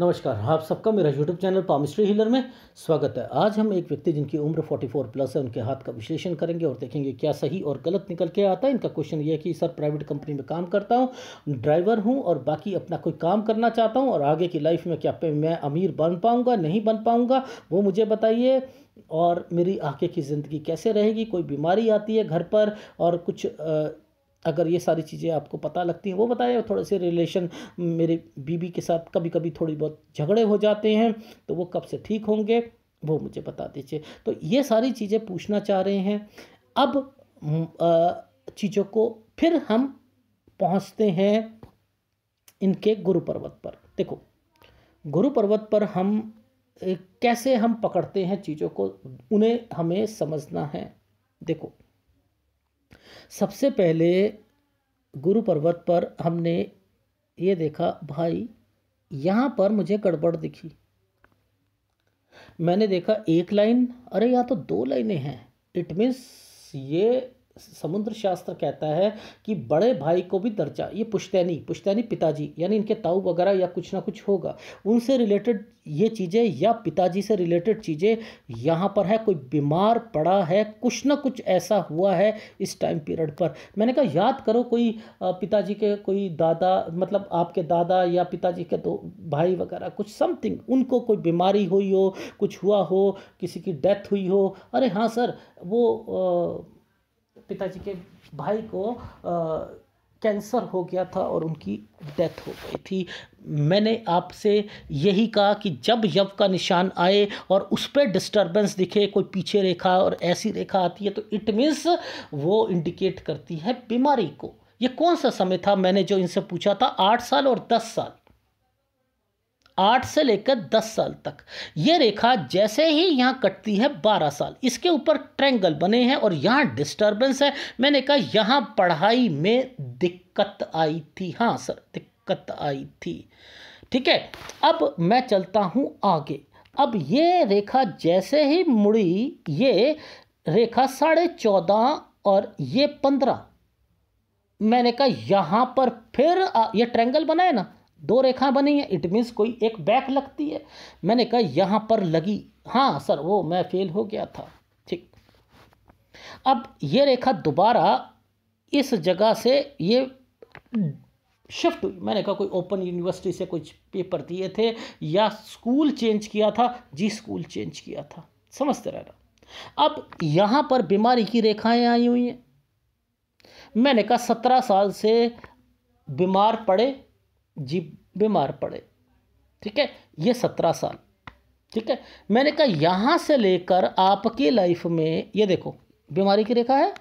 नमस्कार आप सबका मेरा यूट्यूब चैनल पामिस्ट्री हिलर में स्वागत है आज हम एक व्यक्ति जिनकी उम्र 44 प्लस है उनके हाथ का विश्लेषण करेंगे और देखेंगे क्या सही और गलत निकल के आता है इनका क्वेश्चन ये है कि सर प्राइवेट कंपनी में काम करता हूँ ड्राइवर हूँ और बाकी अपना कोई काम करना चाहता हूँ और आगे की लाइफ में क्या मैं अमीर बन पाऊँगा नहीं बन पाऊँगा वो मुझे बताइए और मेरी आगे की ज़िंदगी कैसे रहेगी कोई बीमारी आती है घर पर और कुछ आ, अगर ये सारी चीज़ें आपको पता लगती हैं वो बताए थोड़े से रिलेशन मेरे बीबी के साथ कभी कभी थोड़ी बहुत झगड़े हो जाते हैं तो वो कब से ठीक होंगे वो मुझे बता दीजिए तो ये सारी चीज़ें पूछना चाह रहे हैं अब चीज़ों को फिर हम पहुंचते हैं इनके गुरु पर्वत पर देखो गुरु पर्वत पर हम कैसे हम पकड़ते हैं चीज़ों को उन्हें हमें समझना है देखो सबसे पहले गुरु पर्वत पर हमने ये देखा भाई यहाँ पर मुझे गड़बड़ दिखी मैंने देखा एक लाइन अरे यहाँ तो दो लाइनें हैं इट मीन्स ये समुद्र शास्त्र कहता है कि बड़े भाई को भी दर्जा ये पुश्तैनी पुश्तैनी पिताजी यानी इनके ताऊ वगैरह या कुछ ना कुछ होगा उनसे रिलेटेड ये चीज़ें या पिताजी से रिलेटेड चीज़ें यहाँ पर है कोई बीमार पड़ा है कुछ ना कुछ ऐसा हुआ है इस टाइम पीरियड पर मैंने कहा याद करो कोई पिताजी के कोई दादा मतलब आपके दादा या पिताजी के दो भाई वगैरह कुछ समथिंग उनको कोई बीमारी हुई हो कुछ हुआ हो किसी की डेथ हुई हो अरे हाँ सर वो आ, पिताजी के भाई को कैंसर हो गया था और उनकी डेथ हो गई थी मैंने आपसे यही कहा कि जब यव का निशान आए और उस पर डिस्टर्बेंस दिखे कोई पीछे रेखा और ऐसी रेखा आती है तो इट मीन्स वो इंडिकेट करती है बीमारी को ये कौन सा समय था मैंने जो इनसे पूछा था आठ साल और दस साल आठ से लेकर दस साल तक ये रेखा जैसे ही यहाँ कटती है बारह साल इसके ऊपर ट्रेंगल बने हैं और यहाँ डिस्टर्बेंस है मैंने कहा यहाँ पढ़ाई में दिक्कत आई थी हाँ सर दिक्कत आई थी ठीक है अब मैं चलता हूँ आगे अब ये रेखा जैसे ही मुड़ी ये रेखा साढ़े चौदह और ये पंद्रह मैंने कहा यहाँ पर फिर आ, ये ट्रैंगल बनाए ना दो रेखा बनी है इट मीन्स कोई एक बैक लगती है मैंने कहा यहाँ पर लगी हाँ सर वो मैं फेल हो गया था ठीक अब ये रेखा दोबारा इस जगह से ये शिफ्ट हुई मैंने कहा कोई ओपन यूनिवर्सिटी से कुछ पेपर दिए थे या स्कूल चेंज किया था जी स्कूल चेंज किया था समझते रहना अब यहाँ पर बीमारी की रेखाएं आई हुई हैं मैंने कहा सत्रह साल से बीमार पड़े जी बीमार पड़े ठीक है ये सत्रह साल ठीक है मैंने कहा यहाँ से लेकर आपकी लाइफ में ये देखो बीमारी की रेखा है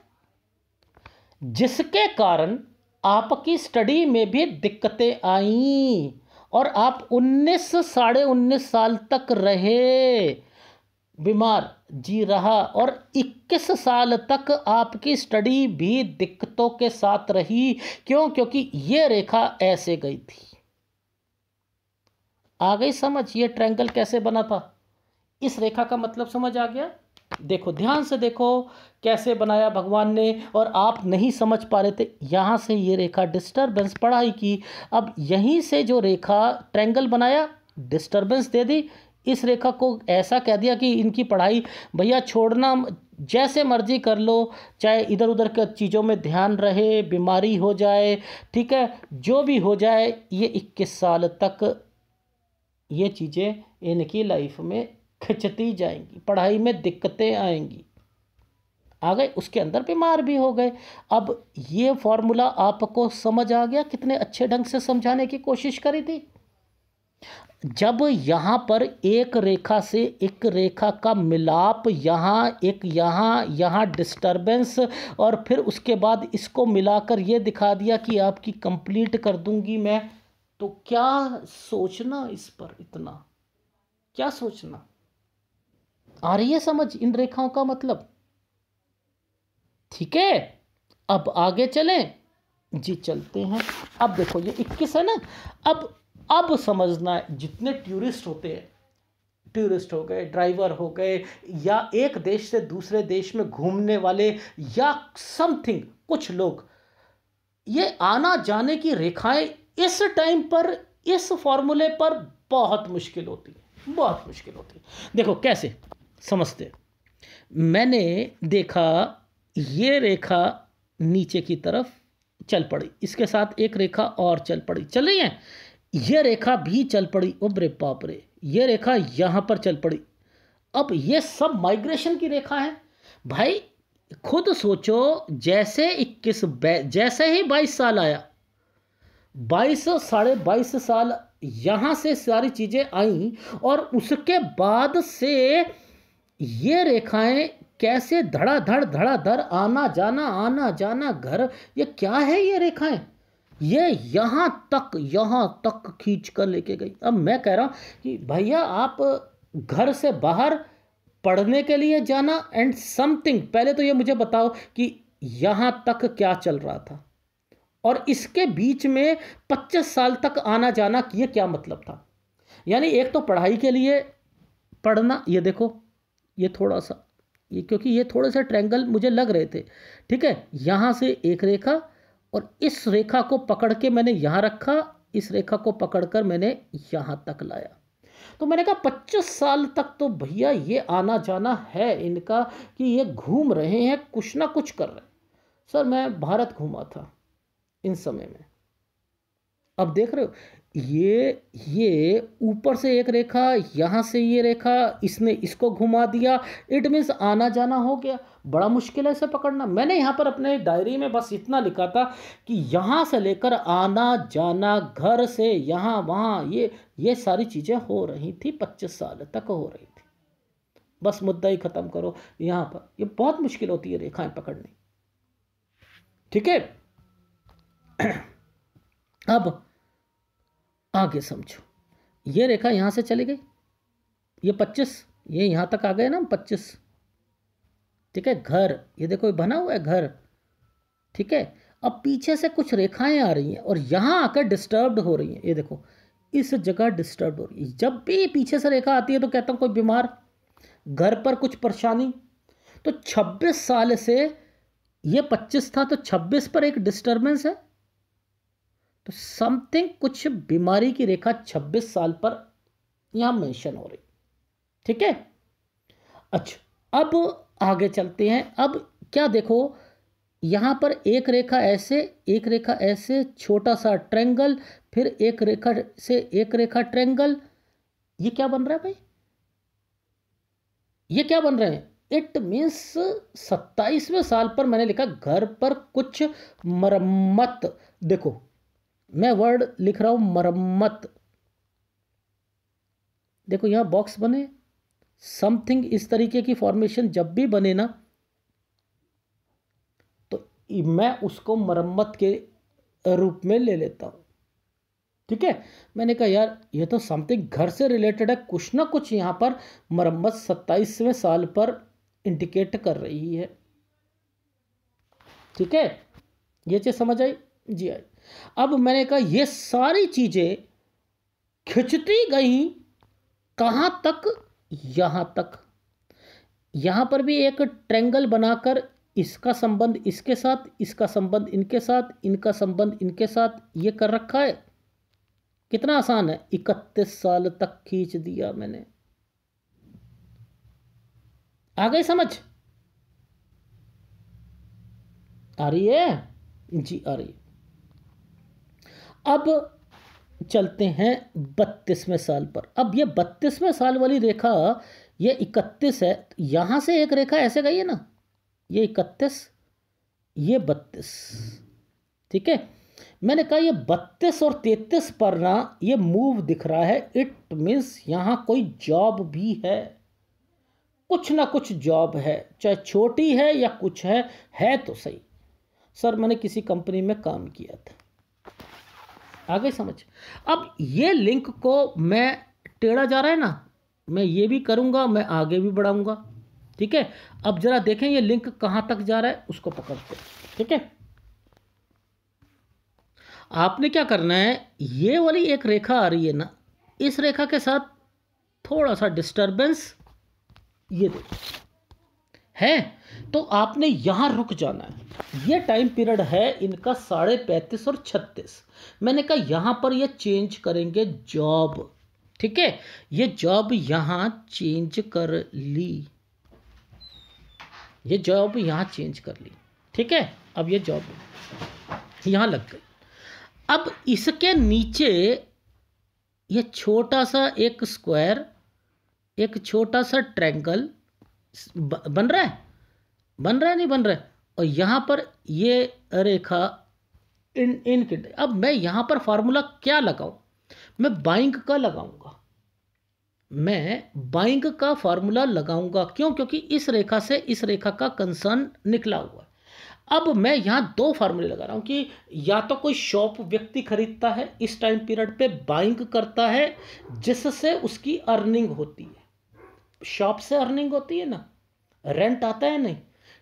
जिसके कारण आपकी स्टडी में भी दिक्कतें आई और आप उन्नीस साढ़े उन्नीस साल तक रहे बीमार जी रहा और 21 साल तक आपकी स्टडी भी दिक्कतों के साथ रही क्यों क्योंकि ये रेखा ऐसे गई थी आ गई समझ ये ट्रैंगल कैसे बना था इस रेखा का मतलब समझ आ गया देखो ध्यान से देखो कैसे बनाया भगवान ने और आप नहीं समझ पा रहे थे यहाँ से ये रेखा डिस्टर्बेंस पढ़ाई की अब यहीं से जो रेखा ट्रैंगल बनाया डिस्टर्बेंस दे दी इस रेखा को ऐसा कह दिया कि इनकी पढ़ाई भैया छोड़ना जैसे मर्जी कर लो चाहे इधर उधर के चीज़ों में ध्यान रहे बीमारी हो जाए ठीक है जो भी हो जाए ये इक्कीस साल तक ये चीज़ें इनकी लाइफ में खिंचती जाएंगी पढ़ाई में दिक्कतें आएंगी आ गए उसके अंदर बीमार भी हो गए अब ये फॉर्मूला आपको समझ आ गया कितने अच्छे ढंग से समझाने की कोशिश करी थी जब यहाँ पर एक रेखा से एक रेखा का मिलाप यहाँ एक यहाँ यहाँ डिस्टरबेंस और फिर उसके बाद इसको मिलाकर ये दिखा दिया कि आपकी कंप्लीट कर दूंगी मैं तो क्या सोचना इस पर इतना क्या सोचना आ रही है समझ इन रेखाओं का मतलब ठीक है अब आगे चलें जी चलते हैं अब देखो ये 21 है ना अब अब समझना जितने टूरिस्ट होते हैं टूरिस्ट हो गए ड्राइवर हो गए या एक देश से दूसरे देश में घूमने वाले या समथिंग कुछ लोग ये आना जाने की रेखाएं इस टाइम पर इस फॉर्मूले पर बहुत मुश्किल होती है बहुत मुश्किल होती है देखो कैसे समझते मैंने देखा ये रेखा नीचे की तरफ चल पड़ी इसके साथ एक रेखा और चल पड़ी चल रही है यह रेखा भी चल पड़ी उबरे पापरे यह रेखा यहाँ पर चल पड़ी अब यह सब माइग्रेशन की रेखा है भाई खुद सोचो जैसे 21 जैसे ही 22 साल आया 22 साढ़े बाईस साल यहाँ से सारी चीज़ें आई और उसके बाद से ये रेखाएं कैसे धड़ाधड़ धड़ाधड़ आना जाना आना जाना घर ये क्या है ये रेखाएं ये यहाँ तक यहाँ तक खींच कर लेके गई अब मैं कह रहा हूँ कि भैया आप घर से बाहर पढ़ने के लिए जाना एंड समथिंग पहले तो ये मुझे बताओ कि यहाँ तक क्या चल रहा था और इसके बीच में 25 साल तक आना जाना ये क्या मतलब था यानी एक तो पढ़ाई के लिए पढ़ना ये देखो ये थोड़ा सा ये क्योंकि ये थोड़े से ट्रैंगल मुझे लग रहे थे ठीक है यहाँ से एक रेखा और इस रेखा को पकड़ के मैंने यहाँ रखा इस रेखा को पकड़कर मैंने यहाँ तक लाया तो मैंने कहा पच्चीस साल तक तो भैया ये आना जाना है इनका कि ये घूम रहे हैं कुछ ना कुछ कर रहे सर मैं भारत घूमा था इन समय में अब देख रहे हो ये ये ऊपर से एक रेखा यहाँ से ये रेखा इसने इसको घुमा दिया इट मीन्स आना जाना हो गया बड़ा मुश्किल है इसे पकड़ना मैंने यहाँ पर अपने डायरी में बस इतना लिखा था कि यहाँ से लेकर आना जाना घर से यहाँ वहाँ ये ये सारी चीज़ें हो रही थी पच्चीस साल तक हो रही थी बस मुद्दा ही ख़त्म करो यहाँ पर ये बहुत मुश्किल होती है रेखाएं पकड़नी ठीक है अब आगे समझो ये रेखा यहाँ से चली गई ये पच्चीस ये यहाँ तक आ गए ना पच्चीस ठीक है घर ये देखो बना हुआ है घर ठीक है अब पीछे से कुछ रेखाएं आ रही हैं और यहाँ आकर डिस्टर्ब्ड हो रही हैं ये देखो इस जगह डिस्टर्ब हो रही है जब भी पीछे से रेखा आती है तो कहता हूँ कोई बीमार घर पर कुछ परेशानी तो 26 साल से ये 25 था तो 26 पर एक डिस्टर्बेंस है तो समथिंग कुछ बीमारी की रेखा 26 साल पर यहाँ मेंशन हो रही ठीक है अच्छा अब आगे चलते हैं अब क्या देखो यहाँ पर एक रेखा ऐसे एक रेखा ऐसे छोटा सा ट्रेंगल फिर एक रेखा से एक रेखा ट्रेंगल ये क्या बन रहा है भाई ये क्या बन रहे हैं इट मीन्स सत्ताईसवें साल पर मैंने लिखा घर पर कुछ मरम्मत देखो मैं वर्ड लिख रहा हूं मरम्मत देखो यहां बॉक्स बने समथिंग इस तरीके की फॉर्मेशन जब भी बने ना तो मैं उसको मरम्मत के रूप में ले लेता हूँ ठीक है मैंने कहा यार ये तो समथिंग घर से रिलेटेड है कुछ ना कुछ यहाँ पर मरम्मत सत्ताईसवें साल पर इंडिकेट कर रही है ठीक है ये चीज़ समझ आई जी आई अब मैंने कहा ये सारी चीज़ें खिंचती गई कहां तक यहाँ तक यहाँ पर भी एक ट्रेंगल बनाकर इसका संबंध इसके साथ इसका संबंध इनके साथ इनका संबंध इनके साथ ये कर रखा है कितना आसान है इकतीस साल तक खींच दिया मैंने आ गई समझ आ रही है जी आ रही है अब चलते हैं बत्तीसवें साल पर अब ये बत्तीसवें साल वाली रेखा ये इकतीस है तो यहाँ से एक रेखा ऐसे गई है ना ये इकतीस ये बत्तीस ठीक है मैंने कहा ये बत्तीस और तैतीस पर ना ये मूव दिख रहा है इट मीन्स यहाँ कोई जॉब भी है कुछ ना कुछ जॉब है चाहे छोटी है या कुछ है है तो सही सर मैंने किसी कंपनी में काम किया था आ गई समझ अब ये लिंक को मैं टेढ़ा जा रहा है ना मैं ये भी करूँगा मैं आगे भी बढ़ाऊँगा ठीक है अब जरा देखें ये लिंक कहाँ तक जा रहा है उसको पकड़ते ठीक है आपने क्या करना है ये वाली एक रेखा आ रही है ना इस रेखा के साथ थोड़ा सा डिस्टर्बेंस ये देखो है तो आपने यहाँ रुक जाना है ये टाइम पीरियड है इनका साढ़े पैंतीस और छत्तीस मैंने कहा यहाँ पर ये चेंज करेंगे जॉब ठीक है ये जॉब यहाँ चेंज कर ली ये जॉब यहाँ चेंज कर ली ठीक है अब ये जॉब यहाँ लग गई अब इसके नीचे ये छोटा सा एक स्क्वायर एक छोटा सा ट्रैंगल बन रहा है बन रहा है नहीं बन रहा है और यहाँ पर ये रेखा इन इन अब मैं यहाँ पर फार्मूला क्या लगाऊँ मैं बाइंग का लगाऊंगा मैं बाइंग का फार्मूला लगाऊंगा क्यों क्योंकि इस रेखा से इस रेखा का कंसर्न निकला हुआ है अब मैं यहाँ दो फार्मूले लगा रहा हूँ कि या तो कोई शॉप व्यक्ति खरीदता है इस टाइम पीरियड पे बाइंग करता है जिससे उसकी अर्निंग होती है शॉप से अर्निंग होती है ना रेंट आता है नहीं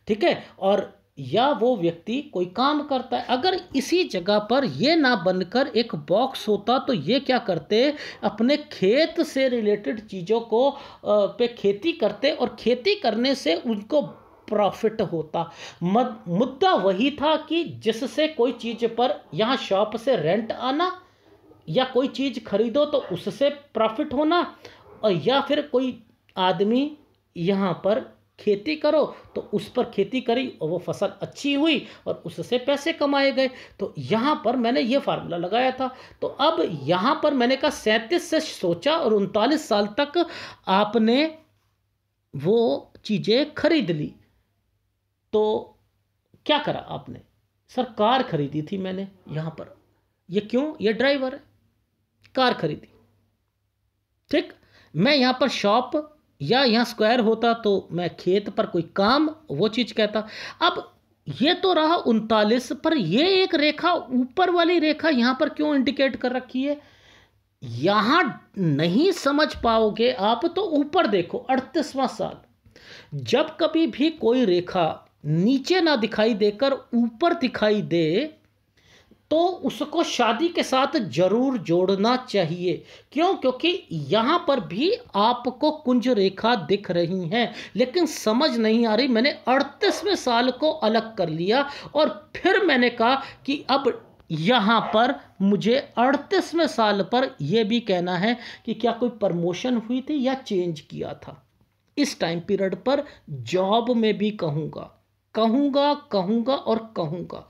ठीक है और या वो व्यक्ति कोई काम करता है अगर इसी जगह पर ये ना बनकर एक बॉक्स होता तो ये क्या करते अपने खेत से रिलेटेड चीज़ों को पे खेती करते और खेती करने से उनको प्रॉफिट होता मद, मुद्दा वही था कि जिससे कोई चीज़ पर यहाँ शॉप से रेंट आना या कोई चीज़ खरीदो तो उससे प्रॉफिट होना और या फिर कोई आदमी यहाँ पर खेती करो तो उस पर खेती करी और वो फसल अच्छी हुई और उससे पैसे कमाए गए तो यहाँ पर मैंने ये फार्मूला लगाया था तो अब यहाँ पर मैंने कहा सैंतीस से सोचा और उनतालीस साल तक आपने वो चीज़ें खरीद ली तो क्या करा आपने सर कार खरीदी थी मैंने यहाँ पर ये क्यों ये ड्राइवर है कार खरीदी ठीक मैं यहाँ पर शॉप या यहाँ स्क्वायर होता तो मैं खेत पर कोई काम वो चीज़ कहता अब ये तो रहा उनतालीस पर ये एक रेखा ऊपर वाली रेखा यहाँ पर क्यों इंडिकेट कर रखी है यहाँ नहीं समझ पाओगे आप तो ऊपर देखो अड़तीसवां साल जब कभी भी कोई रेखा नीचे ना दिखाई देकर ऊपर दिखाई दे तो उसको शादी के साथ जरूर जोड़ना चाहिए क्यों क्योंकि यहाँ पर भी आपको कुंज रेखा दिख रही हैं लेकिन समझ नहीं आ रही मैंने अड़तीसवें साल को अलग कर लिया और फिर मैंने कहा कि अब यहाँ पर मुझे अड़तीसवें साल पर यह भी कहना है कि क्या कोई प्रमोशन हुई थी या चेंज किया था इस टाइम पीरियड पर जॉब में भी कहूँगा कहूँगा कहूँगा और कहूँगा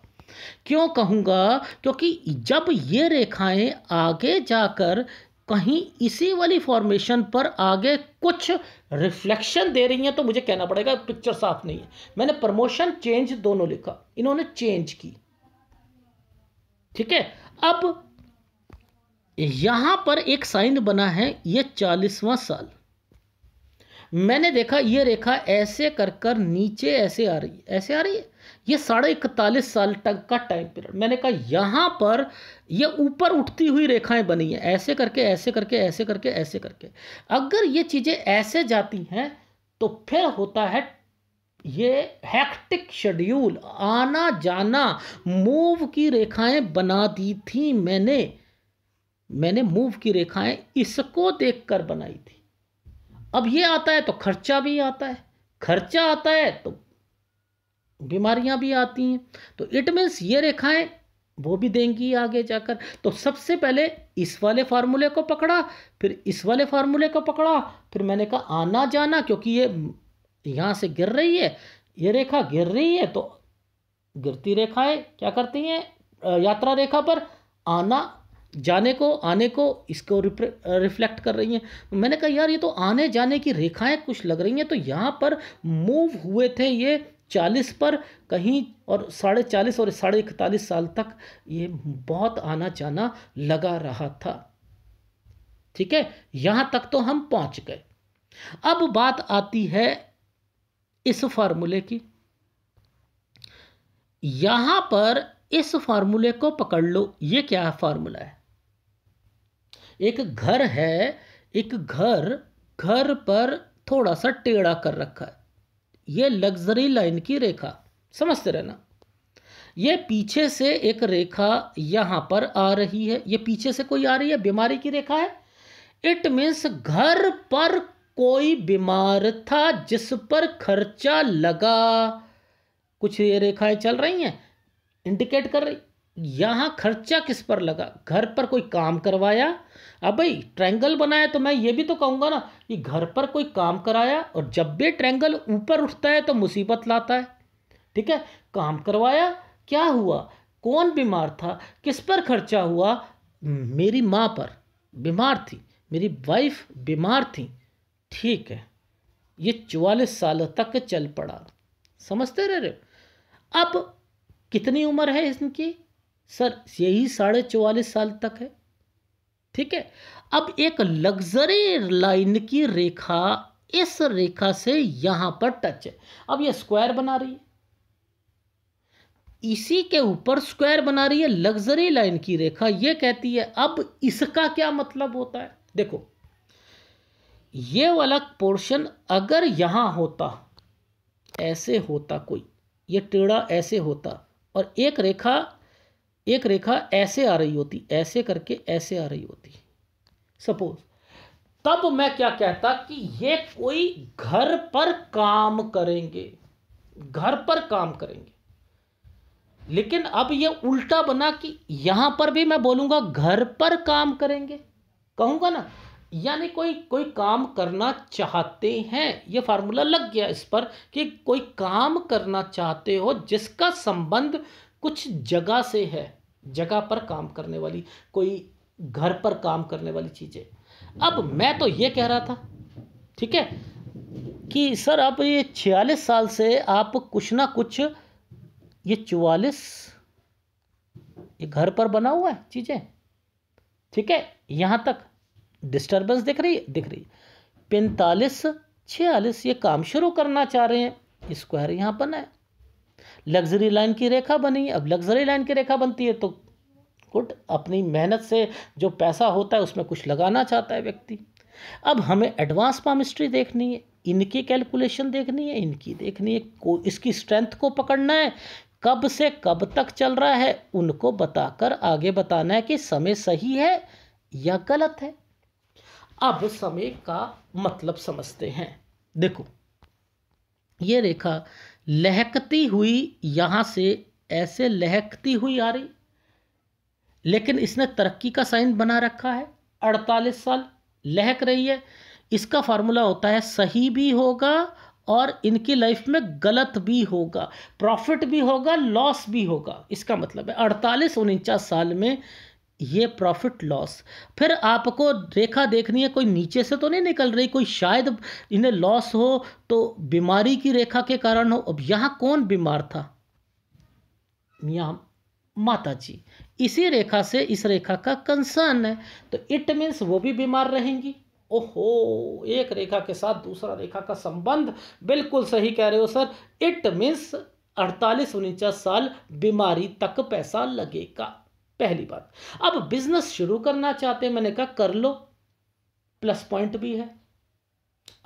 क्यों कहूँगा क्योंकि जब ये रेखाएं आगे जाकर कहीं इसी वाली फॉर्मेशन पर आगे कुछ रिफ्लेक्शन दे रही हैं तो मुझे कहना पड़ेगा पिक्चर साफ नहीं है मैंने प्रमोशन चेंज दोनों लिखा इन्होंने चेंज की ठीक है अब यहां पर एक साइन बना है ये चालीसवां साल मैंने देखा ये रेखा ऐसे कर कर नीचे ऐसे आ रही है ऐसे आ रही है ये साढ़े इकतालीस साल तक का टाइम पीरियड मैंने कहा यहाँ पर ये ऊपर उठती हुई रेखाएं बनी हैं ऐसे करके ऐसे करके ऐसे करके ऐसे करके अगर ये चीज़ें ऐसे जाती हैं तो फिर होता है ये हैक्टिक शेड्यूल आना जाना मूव की रेखाएं बना दी थी मैंने मैंने मूव की रेखाएं इसको देखकर बनाई थी अब ये आता है तो खर्चा भी आता है खर्चा आता है तो बीमारियां भी आती हैं तो इट मीन्स ये रेखाएं वो भी देंगी आगे जाकर तो सबसे पहले इस वाले फार्मूले को पकड़ा फिर इस वाले फार्मूले को पकड़ा फिर मैंने कहा आना जाना क्योंकि ये यहाँ से गिर रही है ये रेखा गिर रही है तो गिरती रेखाएं क्या करती हैं यात्रा रेखा पर आना जाने को आने को इसको रिफ्लेक्ट कर रही हैं तो मैंने कहा यार ये तो आने जाने की रेखाएं कुछ लग रही हैं तो यहाँ पर मूव हुए थे ये चालीस पर कहीं और साढ़े चालीस और साढ़े इकतालीस साल तक ये बहुत आना जाना लगा रहा था ठीक है यहां तक तो हम पहुंच गए अब बात आती है इस फार्मूले की यहां पर इस फार्मूले को पकड़ लो ये क्या फार्मूला है एक घर है एक घर घर पर थोड़ा सा टेढ़ा कर रखा है ये लग्जरी लाइन की रेखा समझते रहना ये पीछे से एक रेखा यहां पर आ रही है ये पीछे से कोई आ रही है बीमारी की रेखा है इट मीन्स घर पर कोई बीमार था जिस पर खर्चा लगा कुछ ये रेखाएं चल रही हैं इंडिकेट कर रही यहाँ खर्चा किस पर लगा घर पर कोई काम करवाया अब भाई ट्रैंगल बनाया तो मैं ये भी तो कहूँगा ना कि घर पर कोई काम कराया और जब भी ट्रैंगल ऊपर उठता है तो मुसीबत लाता है ठीक है काम करवाया क्या हुआ कौन बीमार था किस पर खर्चा हुआ मेरी माँ पर बीमार थी मेरी वाइफ बीमार थी ठीक है ये चवालीस साल तक चल पड़ा समझते रह रहे अब कितनी उम्र है इनकी सर यही साढ़े चौवालीस साल तक है ठीक है अब एक लग्जरी लाइन की रेखा इस रेखा से यहां पर टच है अब ये स्क्वायर बना रही है इसी के ऊपर स्क्वायर बना रही है लग्जरी लाइन की रेखा ये कहती है अब इसका क्या मतलब होता है देखो ये वाला पोर्शन अगर यहां होता ऐसे होता कोई ये टेढ़ा ऐसे होता और एक रेखा एक रेखा ऐसे आ रही होती ऐसे करके ऐसे आ रही होती सपोज तब मैं क्या कहता कि ये कोई घर पर काम करेंगे घर पर काम करेंगे लेकिन अब ये उल्टा बना कि यहां पर भी मैं बोलूंगा घर पर काम करेंगे कहूंगा ना यानी कोई कोई काम करना चाहते हैं ये फार्मूला लग गया इस पर कि कोई काम करना चाहते हो जिसका संबंध कुछ जगह से है जगह पर काम करने वाली कोई घर पर काम करने वाली चीज़ें अब मैं तो ये कह रहा था ठीक है कि सर आप ये छियालीस साल से आप कुछ ना कुछ ये चवालीस ये घर पर बना हुआ है चीज़ें ठीक है यहाँ तक डिस्टर्बेंस दिख रही है दिख रही पैंतालीस छियालीस ये काम शुरू करना चाह रहे हैं स्क्वायर यहाँ पर है लग्जरी लाइन की रेखा बनी अब लग्जरी लाइन की रेखा बनती है तो गुड अपनी मेहनत से जो पैसा होता है उसमें कुछ लगाना चाहता है व्यक्ति अब हमें एडवांस पामिस्ट्री देखनी है इनकी कैलकुलेशन देखनी है इनकी देखनी है को इसकी स्ट्रेंथ को पकड़ना है कब से कब तक चल रहा है उनको बताकर आगे बताना है कि समय सही है या गलत है अब समय का मतलब समझते हैं देखो ये रेखा लहकती हुई यहाँ से ऐसे लहकती हुई आ रही लेकिन इसने तरक्की का साइन बना रखा है अड़तालीस साल लहक रही है इसका फार्मूला होता है सही भी होगा और इनकी लाइफ में गलत भी होगा प्रॉफिट भी होगा लॉस भी होगा इसका मतलब है अड़तालीस उनचास साल में ये प्रॉफिट लॉस फिर आपको रेखा देखनी है कोई नीचे से तो नहीं निकल रही कोई शायद इन्हें लॉस हो तो बीमारी की रेखा के कारण हो अब यहाँ कौन बीमार था यहाँ माता जी इसी रेखा से इस रेखा का कंसर्न है तो इट मीन्स वो भी बीमार रहेंगी ओहो एक रेखा के साथ दूसरा रेखा का संबंध बिल्कुल सही कह रहे हो सर इट मीन्स अड़तालीस उनचास साल बीमारी तक पैसा लगेगा पहली बात अब बिजनेस शुरू करना चाहते हैं मैंने कहा कर लो प्लस पॉइंट भी है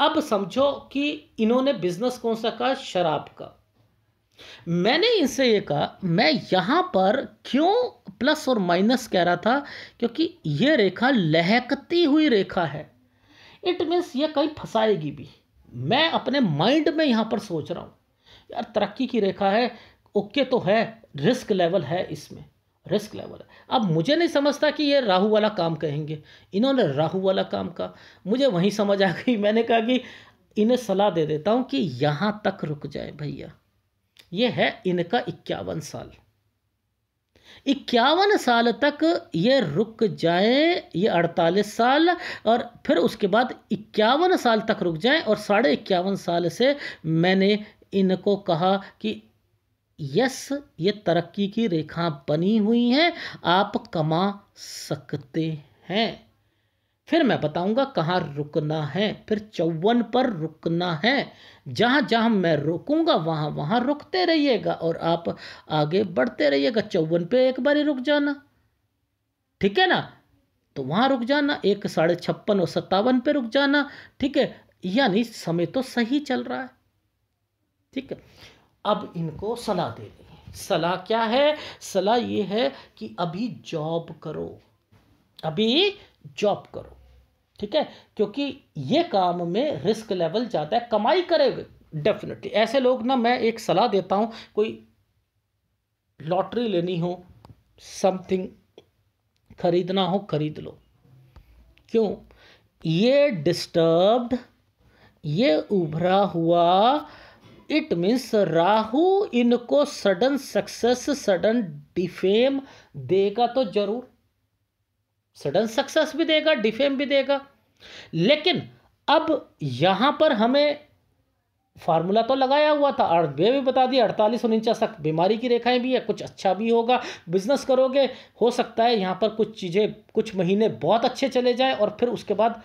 अब समझो कि इन्होंने बिजनेस कौन सा कहा शराब का मैंने इनसे ये कहा मैं यहां पर क्यों प्लस और माइनस कह रहा था क्योंकि यह रेखा लहकती हुई रेखा है इट मीन्स ये कहीं फंसाएगी भी मैं अपने माइंड में यहाँ पर सोच रहा हूँ यार तरक्की की रेखा है ओके तो है रिस्क लेवल है इसमें रिस्क लेवल है अब मुझे नहीं समझता कि ये राहु वाला काम कहेंगे इन्होंने राहु वाला काम कहा मुझे वहीं समझ आ गई मैंने कहा कि इन्हें सलाह दे देता हूँ कि यहाँ तक रुक जाए भैया ये है इनका इक्यावन साल इक्यावन साल तक ये रुक जाए ये अड़तालीस साल और फिर उसके बाद इक्यावन साल तक रुक जाए और साढ़े इक्यावन साल से मैंने इनको कहा कि यस ये तरक्की की रेखा बनी हुई है आप कमा सकते हैं फिर मैं बताऊंगा कहाँ रुकना है फिर चौवन पर रुकना है जहाँ जहाँ मैं रुकूंगा वहाँ वहाँ रुकते रहिएगा और आप आगे बढ़ते रहिएगा चौवन पे एक बार ही रुक जाना ठीक है ना तो वहाँ रुक जाना एक साढ़े छप्पन और सत्तावन पे रुक जाना ठीक है यानी समय तो सही चल रहा है ठीक है अब इनको सलाह देनी है सलाह क्या है सलाह ये है कि अभी जॉब करो अभी जॉब करो ठीक है क्योंकि ये काम में रिस्क लेवल ज़्यादा है कमाई करेगा डेफिनेटली ऐसे लोग ना मैं एक सलाह देता हूँ कोई लॉटरी लेनी हो समथिंग खरीदना हो खरीद लो क्यों ये डिस्टर्ब्ड ये उभरा हुआ इट मीन्स राहु इनको सडन सक्सेस सडन डिफेम देगा तो जरूर सडन सक्सेस भी देगा डिफेम भी देगा लेकिन अब यहां पर हमें फार्मूला तो लगाया हुआ था और वे भी बता दिया अड़तालीस उनचास तक बीमारी की रेखाएं भी है कुछ अच्छा भी होगा बिजनेस करोगे हो सकता है यहाँ पर कुछ चीज़ें कुछ महीने बहुत अच्छे चले जाएं और फिर उसके बाद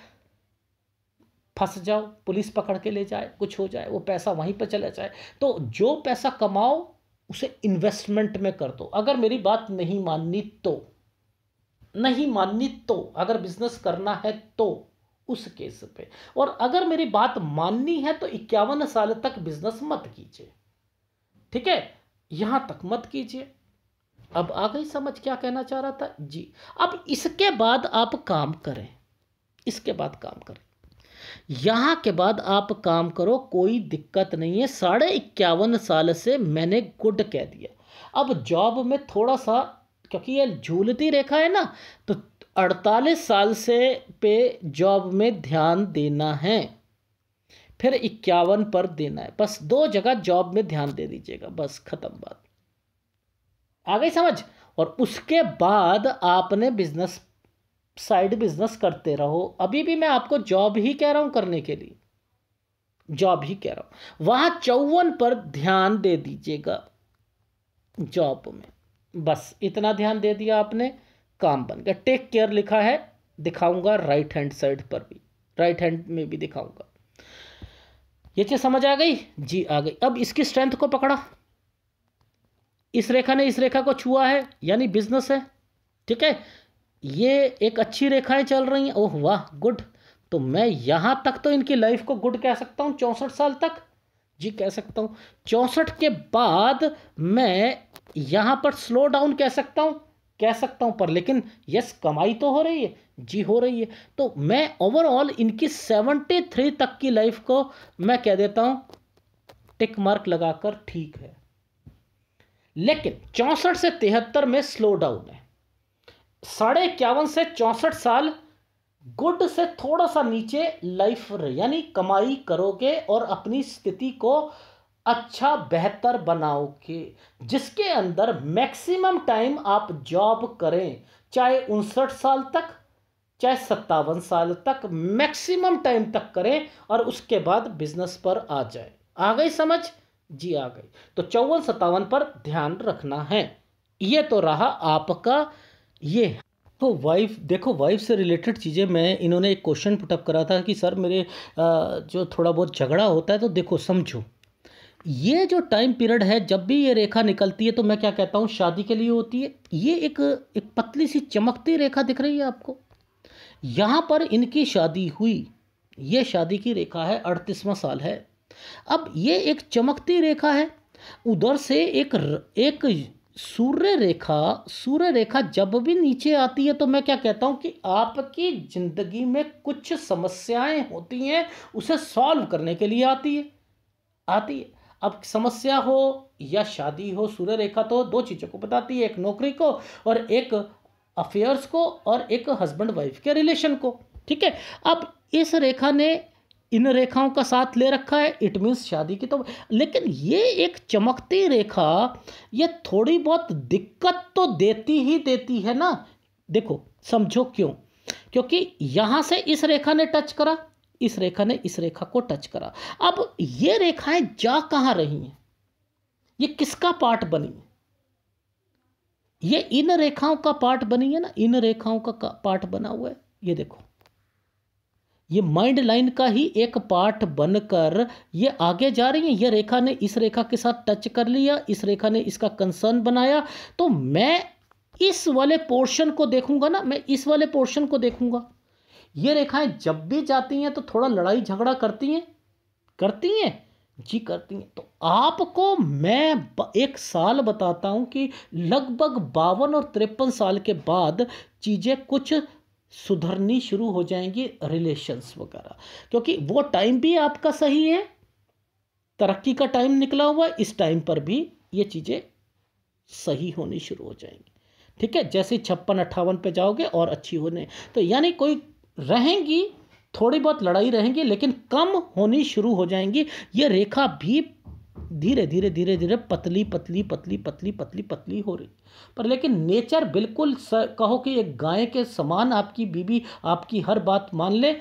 फंस जाओ पुलिस पकड़ के ले जाए कुछ हो जाए वो पैसा वहीं पर चला जाए तो जो पैसा कमाओ उसे इन्वेस्टमेंट में कर दो अगर मेरी बात नहीं माननी तो नहीं माननी तो अगर बिजनेस करना है तो उस केस पे और अगर मेरी बात माननी है तो इक्यावन साल तक बिजनेस मत कीजिए ठीक है यहां तक मत कीजिए अब आ गई समझ क्या कहना चाह रहा था जी अब इसके बाद आप काम करें इसके बाद काम करें यहाँ के बाद आप काम करो कोई दिक्कत नहीं है साढ़े इक्यावन साल से मैंने गुड कह दिया अब जॉब में थोड़ा सा क्योंकि ये झूलती रेखा है ना तो अड़तालीस साल से पे जॉब में ध्यान देना है फिर इक्यावन पर देना है बस दो जगह जॉब में ध्यान दे दीजिएगा बस ख़त्म बात आ गई समझ और उसके बाद आपने बिजनेस साइड बिजनेस करते रहो अभी भी मैं आपको जॉब ही कह रहा हूं करने के लिए जॉब ही कह रहा हूं वहां चौवन पर ध्यान दे दीजिएगा जॉब में बस इतना ध्यान दे दिया आपने काम बन गया टेक केयर लिखा है दिखाऊंगा राइट हैंड साइड पर भी राइट हैंड में भी दिखाऊंगा ये चीज समझ आ गई जी आ गई अब इसकी स्ट्रेंथ को पकड़ा इस रेखा ने इस रेखा को छुआ है यानी बिजनेस है ठीक है ये एक अच्छी रेखाएं चल रही हैं ओह वाह गुड तो मैं यहाँ तक तो इनकी लाइफ को गुड कह सकता हूँ चौंसठ साल तक जी कह सकता हूँ चौंसठ के बाद मैं यहाँ पर स्लो डाउन कह सकता हूँ कह सकता हूँ पर लेकिन यस कमाई तो हो रही है जी हो रही है तो मैं ओवरऑल इनकी सेवेंटी थ्री तक की लाइफ को मैं कह देता हूँ टिक मार्क लगाकर ठीक है लेकिन चौंसठ से तिहत्तर में स्लो डाउन है साढ़े इक्यावन से चौंसठ साल गुड से थोड़ा सा नीचे लाइफ यानी कमाई करोगे और अपनी स्थिति को अच्छा बेहतर बनाओगे जिसके अंदर मैक्सिमम टाइम आप जॉब करें चाहे उनसठ साल तक चाहे सत्तावन साल तक मैक्सिमम टाइम तक करें और उसके बाद बिजनेस पर आ जाए आ गई समझ जी आ गई तो चौवन सत्तावन पर ध्यान रखना है ये तो रहा आपका ये तो वाइफ देखो वाइफ से रिलेटेड चीज़ें मैं इन्होंने एक क्वेश्चन पुटअप करा था कि सर मेरे जो थोड़ा बहुत झगड़ा होता है तो देखो समझो ये जो टाइम पीरियड है जब भी ये रेखा निकलती है तो मैं क्या कहता हूँ शादी के लिए होती है ये एक एक पतली सी चमकती रेखा दिख रही है आपको यहाँ पर इनकी शादी हुई ये शादी की रेखा है अड़तीसवां साल है अब ये एक चमकती रेखा है उधर से एक एक सूर्य रेखा सूर्य रेखा जब भी नीचे आती है तो मैं क्या कहता हूँ कि आपकी ज़िंदगी में कुछ समस्याएं होती हैं उसे सॉल्व करने के लिए आती है आती है अब समस्या हो या शादी हो सूर्य रेखा तो दो चीज़ों को बताती है एक नौकरी को और एक अफेयर्स को और एक हस्बैंड वाइफ के रिलेशन को ठीक है अब इस रेखा ने इन रेखाओं का साथ ले रखा है इट मीन्स शादी की तो लेकिन ये एक चमकती रेखा ये थोड़ी बहुत दिक्कत तो देती ही देती है ना देखो समझो क्यों क्योंकि यहाँ से इस रेखा ने टच करा इस रेखा ने इस रेखा को टच करा अब ये रेखाएं जा कहाँ रही हैं ये किसका पार्ट बनी ये इन रेखाओं का पार्ट बनी है ना इन रेखाओं का, का पार्ट बना हुआ है ये देखो ये माइंड लाइन का ही एक पार्ट बनकर ये आगे जा रही है ये रेखा ने इस रेखा के साथ टच कर लिया इस रेखा ने इसका कंसर्न बनाया तो मैं इस वाले पोर्शन को देखूंगा ना मैं इस वाले पोर्शन को देखूंगा ये रेखाएं जब भी जाती हैं तो थोड़ा लड़ाई झगड़ा करती हैं करती हैं जी करती हैं तो आपको मैं एक साल बताता हूं कि लगभग बावन और तिरपन साल के बाद चीज़ें कुछ सुधरनी शुरू हो जाएंगी रिलेशंस वगैरह क्योंकि वो टाइम भी आपका सही है तरक्की का टाइम निकला हुआ इस टाइम पर भी ये चीज़ें सही होनी शुरू हो जाएंगी ठीक है जैसे छप्पन अट्ठावन पे जाओगे और अच्छी होने तो यानी कोई रहेंगी थोड़ी बहुत लड़ाई रहेंगी लेकिन कम होनी शुरू हो जाएंगी ये रेखा भी धीरे धीरे धीरे धीरे पतली पतली पतली पतली पतली पतली हो रही पर लेकिन नेचर बिल्कुल कहो कि एक गाय के समान आपकी बीबी आपकी हर बात मान ले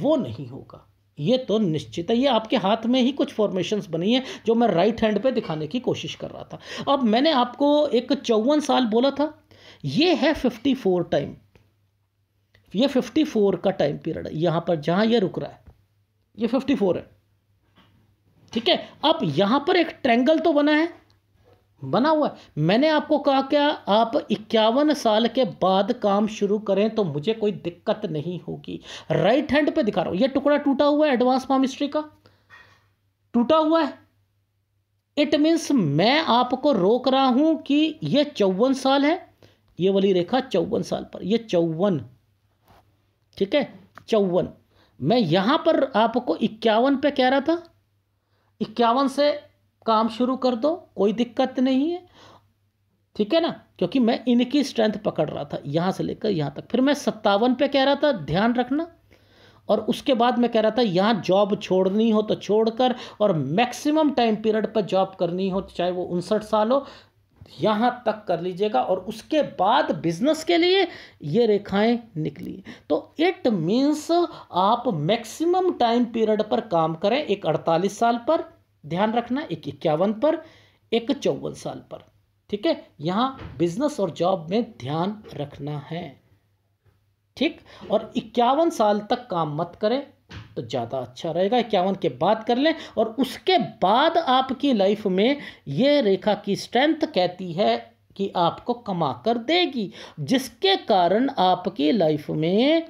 वो नहीं होगा ये तो निश्चित है ये आपके हाथ में ही कुछ फॉर्मेशंस बनी है जो मैं राइट हैंड पे दिखाने की कोशिश कर रहा था अब मैंने आपको एक चौवन साल बोला था ये है फिफ्टी फोर टाइम ये फिफ्टी फोर का टाइम पीरियड है यहां पर जहां ये रुक रहा है ये फिफ्टी फोर है ठीक है अब यहां पर एक ट्रेंगल तो बना है बना हुआ है मैंने आपको कहा क्या आप इक्यावन साल के बाद काम शुरू करें तो मुझे कोई दिक्कत नहीं होगी राइट हैंड पे दिखा रहा हूं यह टुकड़ा टूटा हुआ है एडवांस पामिस्ट्री का टूटा हुआ है इट मीन्स मैं आपको रोक रहा हूं कि यह चौवन साल है ये वाली रेखा चौवन साल पर यह चौवन ठीक है चौवन मैं यहां पर आपको इक्यावन पे कह रहा था इक्यावन से काम शुरू कर दो कोई दिक्कत नहीं है ठीक है ना क्योंकि मैं इनकी स्ट्रेंथ पकड़ रहा था यहाँ से लेकर यहाँ तक फिर मैं सत्तावन पे कह रहा था ध्यान रखना और उसके बाद मैं कह रहा था यहाँ जॉब छोड़नी हो तो छोड़कर और मैक्सिमम टाइम पीरियड पर जॉब करनी हो चाहे वो उनसठ साल हो यहाँ तक कर लीजिएगा और उसके बाद बिजनेस के लिए ये रेखाएं निकली तो इट मींस आप मैक्सिमम टाइम पीरियड पर काम करें एक 48 साल पर ध्यान रखना एक इक्यावन पर एक चौवन साल पर ठीक है यहाँ बिजनेस और जॉब में ध्यान रखना है ठीक और इक्यावन साल तक काम मत करें तो ज़्यादा अच्छा रहेगा इक्यावन के बाद कर लें और उसके बाद आपकी लाइफ में ये रेखा की स्ट्रेंथ कहती है कि आपको कमा कर देगी जिसके कारण आपकी लाइफ में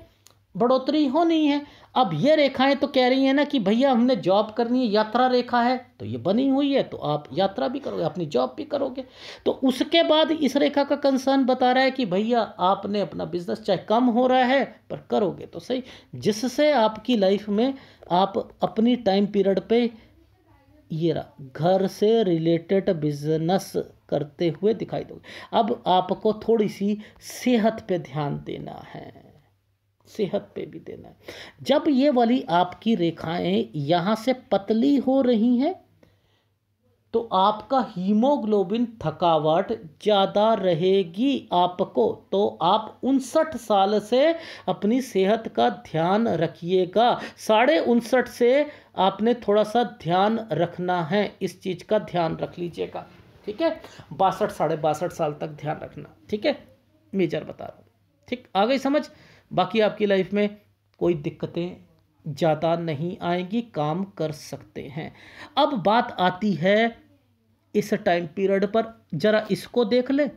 बढ़ोतरी होनी है अब ये रेखाएं तो कह रही हैं ना कि भैया हमने जॉब करनी है यात्रा रेखा है तो ये बनी हुई है तो आप यात्रा भी करोगे अपनी जॉब भी करोगे तो उसके बाद इस रेखा का कंसर्न बता रहा है कि भैया आपने अपना बिजनेस चाहे कम हो रहा है पर करोगे तो सही जिससे आपकी लाइफ में आप अपनी टाइम पीरियड पर ये रहा घर से रिलेटेड बिजनेस करते हुए दिखाई दोगे अब आपको थोड़ी सी सेहत पे ध्यान देना है सेहत पे भी देना है जब ये वाली आपकी रेखाएं यहाँ से पतली हो रही हैं तो आपका हीमोग्लोबिन थकावट ज़्यादा रहेगी आपको तो आप उनसठ साल से अपनी सेहत का ध्यान रखिएगा साढ़े उनसठ से आपने थोड़ा सा ध्यान रखना है इस चीज़ का ध्यान रख लीजिएगा ठीक है बासठ साढ़े बासठ साल तक ध्यान रखना ठीक है मेजर बता रहा हूँ ठीक आ गई समझ बाकी आपकी लाइफ में कोई दिक्कतें ज़्यादा नहीं आएंगी काम कर सकते हैं अब बात आती है इस टाइम पीरियड पर ज़रा इसको देख लें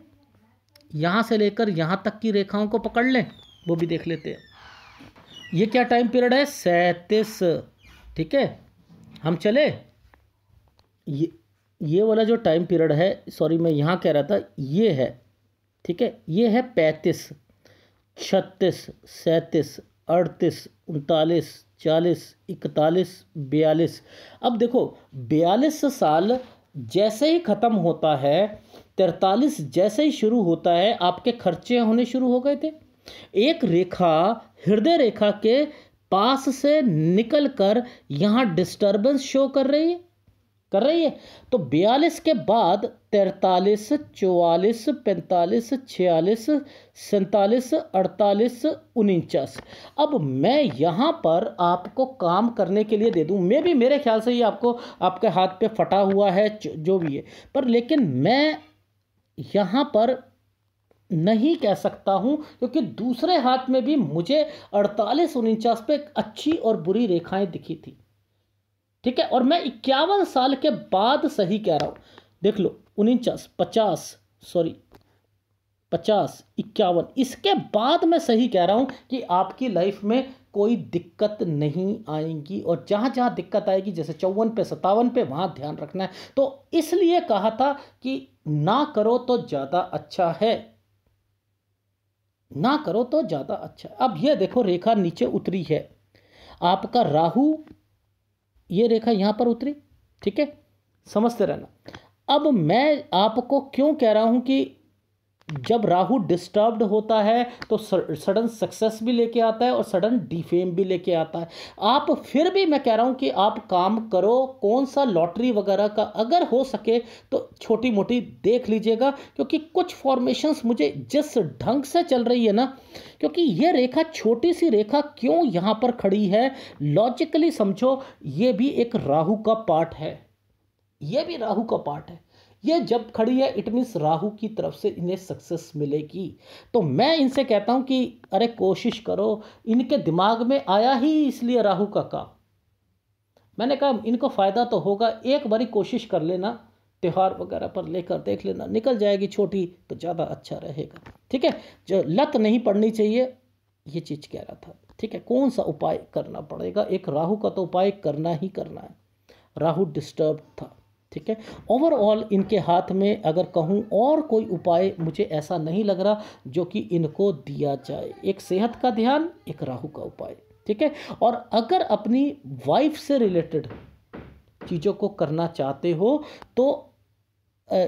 यहाँ से लेकर यहाँ तक की रेखाओं को पकड़ लें वो भी देख लेते हैं ये क्या टाइम पीरियड है सैंतीस ठीक है हम चले ये ये वाला जो टाइम पीरियड है सॉरी मैं यहाँ कह रहा था ये है ठीक है ये है पैंतीस छत्तीस सैंतीस अड़तीस उनतालीस चालीस इकतालीस बयालीस अब देखो बयालीस साल जैसे ही ख़त्म होता है तिरतालीस जैसे ही शुरू होता है आपके खर्चे होने शुरू हो गए थे एक रेखा हृदय रेखा के पास से निकल कर यहाँ डिस्टर्बेंस शो कर रही है कर रही है तो बयालीस के बाद तैतालीस चौवालीस पैंतालीस छियालीस सैंतालीस अड़तालीस उनचास अब मैं यहाँ पर आपको काम करने के लिए दे दूँ मैं भी मेरे ख्याल से ये आपको आपके हाथ पे फटा हुआ है जो भी है पर लेकिन मैं यहाँ पर नहीं कह सकता हूँ क्योंकि दूसरे हाथ में भी मुझे अड़तालीस उनचास पे अच्छी और बुरी रेखाएं दिखी थी ठीक है और मैं इक्यावन साल के बाद सही कह रहा हूं देख लो उनचास पचास सॉरी पचास इक्यावन इसके बाद मैं सही कह रहा हूं कि आपकी लाइफ में कोई दिक्कत नहीं आएगी और जहां जहां दिक्कत आएगी जैसे चौवन पे सतावन पे वहां ध्यान रखना है तो इसलिए कहा था कि ना करो तो ज़्यादा अच्छा है ना करो तो ज़्यादा अच्छा अब ये देखो रेखा नीचे उतरी है आपका राहु ये रेखा यहाँ पर उतरी ठीक है समझते रहना अब मैं आपको क्यों कह रहा हूँ कि जब राहु डिस्टर्ब्ड होता है तो सडन सक्सेस भी लेके आता है और सडन डिफेम भी लेके आता है आप फिर भी मैं कह रहा हूँ कि आप काम करो कौन सा लॉटरी वगैरह का अगर हो सके तो छोटी मोटी देख लीजिएगा क्योंकि कुछ फॉर्मेशंस मुझे जिस ढंग से चल रही है ना क्योंकि ये रेखा छोटी सी रेखा क्यों यहाँ पर खड़ी है लॉजिकली समझो ये भी एक राहू का पार्ट है ये भी राहू का पार्ट है ये जब खड़ी है इट मीन्स राहु की तरफ से इन्हें सक्सेस मिलेगी तो मैं इनसे कहता हूँ कि अरे कोशिश करो इनके दिमाग में आया ही इसलिए राहु का काम मैंने कहा इनको फ़ायदा तो होगा एक बारी कोशिश कर लेना त्यौहार वगैरह पर लेकर देख लेना निकल जाएगी छोटी तो ज़्यादा अच्छा रहेगा ठीक है जो लत नहीं पड़नी चाहिए ये चीज़ कह रहा था ठीक है कौन सा उपाय करना पड़ेगा एक राहु का तो उपाय करना ही करना है राहु डिस्टर्ब था ठीक है ओवरऑल इनके हाथ में अगर कहूँ और कोई उपाय मुझे ऐसा नहीं लग रहा जो कि इनको दिया जाए एक सेहत का ध्यान एक राहु का उपाय ठीक है और अगर अपनी वाइफ से रिलेटेड चीज़ों को करना चाहते हो तो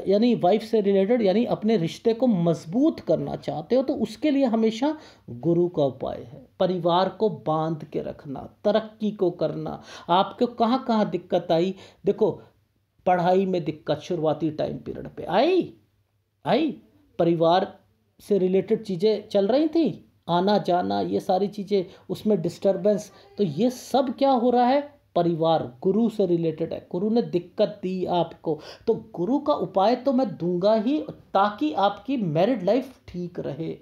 यानी वाइफ से रिलेटेड यानी अपने रिश्ते को मजबूत करना चाहते हो तो उसके लिए हमेशा गुरु का उपाय है परिवार को बांध के रखना तरक्की को करना आपको कहाँ कहाँ दिक्कत आई देखो पढ़ाई में दिक्कत शुरुआती टाइम पीरियड पे आई आई परिवार से रिलेटेड चीज़ें चल रही थी आना जाना ये सारी चीज़ें उसमें डिस्टरबेंस तो ये सब क्या हो रहा है परिवार गुरु से रिलेटेड है गुरु ने दिक्कत दी आपको तो गुरु का उपाय तो मैं दूंगा ही ताकि आपकी मैरिड लाइफ ठीक रहे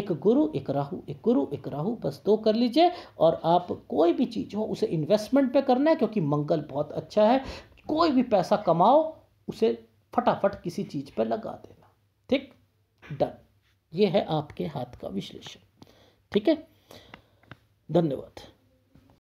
एक गुरु एक राहु एक गुरु एक राहु बस दो कर लीजिए और आप कोई भी चीज़ हो उसे इन्वेस्टमेंट पे करना है क्योंकि मंगल बहुत अच्छा है कोई भी पैसा कमाओ उसे फटाफट किसी चीज़ पर लगा देना ठीक डन ये है आपके हाथ का विश्लेषण ठीक है धन्यवाद